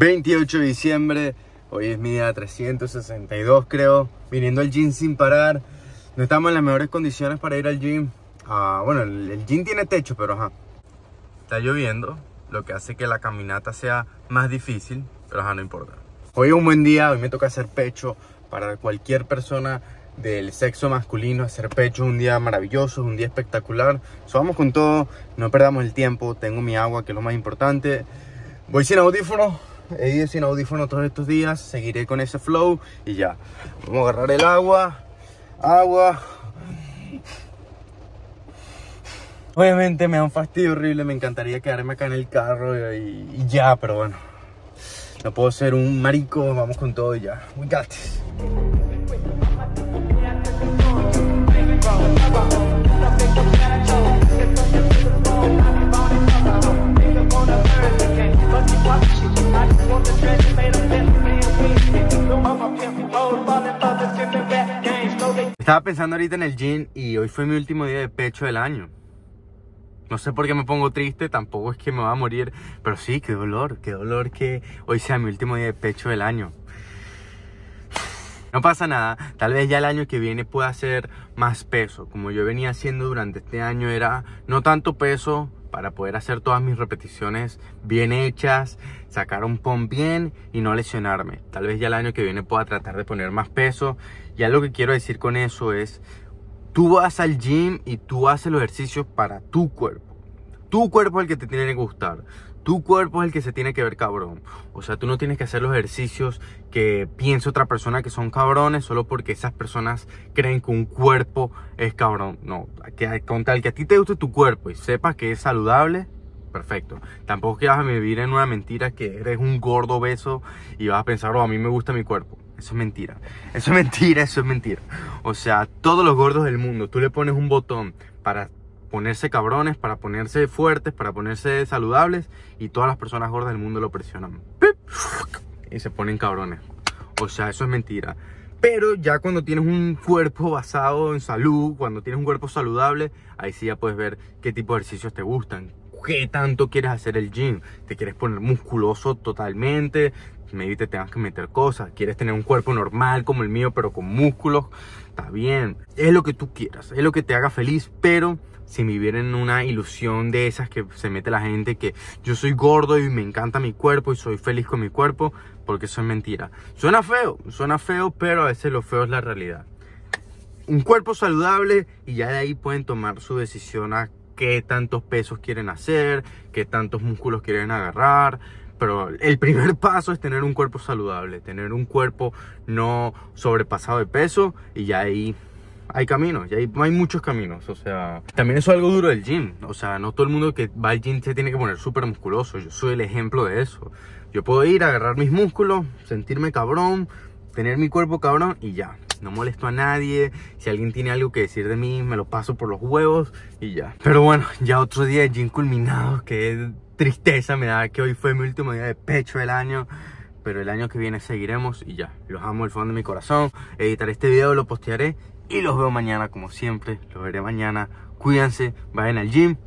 28 de diciembre, hoy es mi día 362 creo, viniendo al gym sin parar, no estamos en las mejores condiciones para ir al gym, ah, bueno, el, gym tiene techo, pero ajá, está lloviendo, lo que hace que la caminata sea más difícil, pero ajá, no importa. Hoy es un buen día, hoy me toca hacer pecho para cualquier persona del sexo masculino, hacer pecho, un día maravilloso, un día espectacular. subamos con todo, no perdamos el tiempo, tengo mi agua que es lo más importante. Voy sin audífonos, he ido sin audífono todos estos días, seguiré con ese flow y ya. Vamos a agarrar el agua, agua. Obviamente me da un fastidio horrible, me encantaría quedarme acá en el carro y, ya, pero bueno. No puedo ser un marico, vamos con todo y ya. We got this. Estaba pensando ahorita en el gym y hoy fue mi último día de pecho del año. No sé por qué me pongo triste, tampoco es que me va a morir, pero sí, qué dolor, qué dolor que hoy sea mi último día de pecho del año. No pasa nada, tal vez ya el año que viene pueda ser más peso, como yo venía haciendo durante este año, era no tanto peso, para poder hacer todas mis repeticiones bien hechas, sacar un pom bien y no lesionarme. Tal vez ya el año que viene pueda tratar de poner más peso. Ya lo que quiero decir con eso es, tú vas al gym y tú haces los ejercicios para tu cuerpo tu cuerpo es el que te tiene que gustar. Tu cuerpo es el que se tiene que ver cabrón. O sea, tú no tienes que hacer los ejercicios que piensa otra persona que son cabrones solo porque esas personas creen que un cuerpo es cabrón. No, que, con tal que a ti te guste tu cuerpo y sepas que es saludable, perfecto. Tampoco que vas a vivir en una mentira que eres un gordo beso y vas a pensar, oh, a mí me gusta mi cuerpo. Eso es mentira. Eso es mentira, eso es mentira. O sea, todos los gordos del mundo, tú le pones un botón para ponerse cabrones, para ponerse fuertes, para ponerse saludables y todas las personas gordas del mundo lo presionan. Y se ponen cabrones. O sea, eso es mentira. Pero ya cuando tienes un cuerpo basado en salud, cuando tienes un cuerpo saludable, ahí sí ya puedes ver qué tipo de ejercicios te gustan, qué tanto quieres hacer el gym. Te quieres poner musculoso totalmente, me maybe te tengas que meter cosas. Quieres tener un cuerpo normal como el mío, pero con músculos. Está bien. Es lo que tú quieras, es lo que te haga feliz, pero si me vienen una ilusión de esas que se mete la gente que yo soy gordo y me encanta mi cuerpo y soy feliz con mi cuerpo, porque eso es mentira. Suena feo, suena feo, pero a veces lo feo es la realidad. Un cuerpo saludable y ya de ahí pueden tomar su decisión a qué tantos pesos quieren hacer, qué tantos músculos quieren agarrar. Pero el primer paso es tener un cuerpo saludable, tener un cuerpo no sobrepasado de peso y ya ahí hay caminos, ya hay, hay, muchos caminos. O sea, también eso es algo duro del gym. O sea, no todo el mundo que va al gym se tiene que poner súper musculoso. Yo soy el ejemplo de eso. Yo puedo ir, a agarrar mis músculos, sentirme cabrón, tener mi cuerpo cabrón y ya no molesto a nadie. Si alguien tiene algo que decir de mí, me lo paso por los huevos y ya. Pero bueno, ya otro día de gym culminado, Qué tristeza me da que hoy fue mi último día de pecho del año pero el año que viene seguiremos y ya. Los amo del fondo de mi corazón. Editaré este video, lo postearé y los veo mañana como siempre. Los veré mañana. Cuídense, vayan al gym,